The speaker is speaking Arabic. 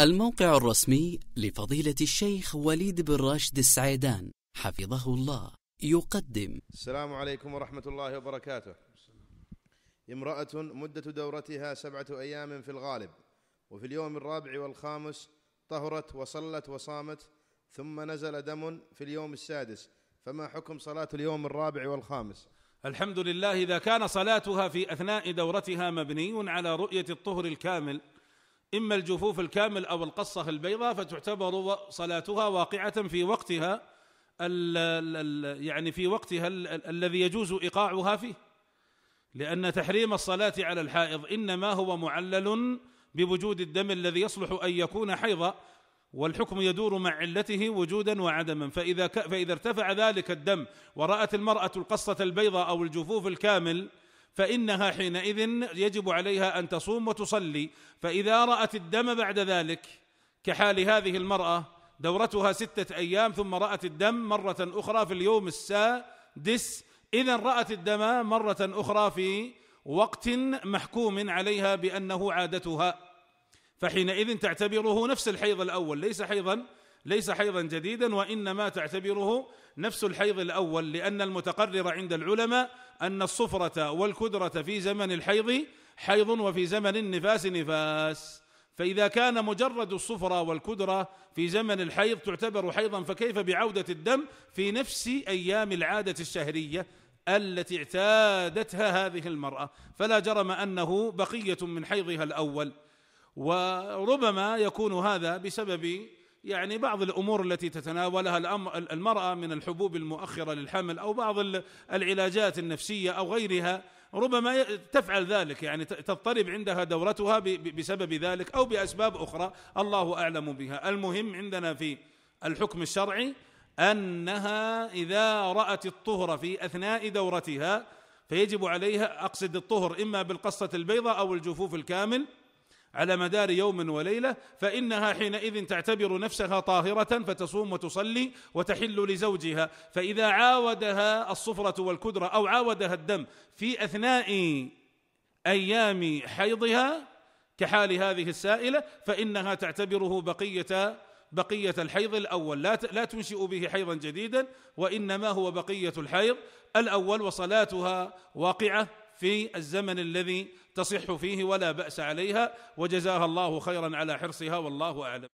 الموقع الرسمي لفضيلة الشيخ وليد بن راشد السعيدان حفظه الله يقدم السلام عليكم ورحمة الله وبركاته امرأة مدة دورتها سبعة أيام في الغالب وفي اليوم الرابع والخامس طهرت وصلت وصامت ثم نزل دم في اليوم السادس فما حكم صلاة اليوم الرابع والخامس الحمد لله إذا كان صلاتها في أثناء دورتها مبني على رؤية الطهر الكامل إما الجفوف الكامل أو القصة البيضاء فتعتبر صلاتها واقعة في وقتها الـ الـ يعني في وقتها الـ الذي يجوز إيقاعها فيه لأن تحريم الصلاة على الحائض إنما هو معلل بوجود الدم الذي يصلح أن يكون حيضا والحكم يدور مع علته وجودا وعدما فإذا, فإذا ارتفع ذلك الدم ورأت المرأة القصة البيضاء أو الجفوف الكامل فانها حينئذ يجب عليها ان تصوم وتصلي فاذا رات الدم بعد ذلك كحال هذه المراه دورتها سته ايام ثم رات الدم مره اخرى في اليوم السادس اذا رات الدم مره اخرى في وقت محكوم عليها بانه عادتها فحينئذ تعتبره نفس الحيض الاول ليس حيضا ليس حيضا جديدا وانما تعتبره نفس الحيض الاول لان المتقرر عند العلماء ان الصفره والكدره في زمن الحيض حيض وفي زمن النفاس نفاس فاذا كان مجرد الصفره والكدره في زمن الحيض تعتبر حيضا فكيف بعوده الدم في نفس ايام العاده الشهريه التي اعتادتها هذه المراه فلا جرم انه بقيه من حيضها الاول وربما يكون هذا بسبب يعني بعض الامور التي تتناولها المراه من الحبوب المؤخره للحمل او بعض العلاجات النفسيه او غيرها ربما تفعل ذلك يعني تضطرب عندها دورتها بسبب ذلك او باسباب اخرى الله اعلم بها المهم عندنا في الحكم الشرعي انها اذا رات الطهر في اثناء دورتها فيجب عليها اقصد الطهر اما بالقصه البيضاء او الجفوف الكامل على مدار يوم وليلة فإنها حينئذ تعتبر نفسها طاهرة فتصوم وتصلي وتحل لزوجها فإذا عاودها الصفرة والكدرة أو عاودها الدم في أثناء أيام حيضها كحال هذه السائلة فإنها تعتبره بقية بقية الحيض الأول لا لا تنشئ به حيضا جديدا وإنما هو بقية الحيض الأول وصلاتها واقعة في الزمن الذي تصح فيه ولا باس عليها وجزاها الله خيرا على حرصها والله اعلم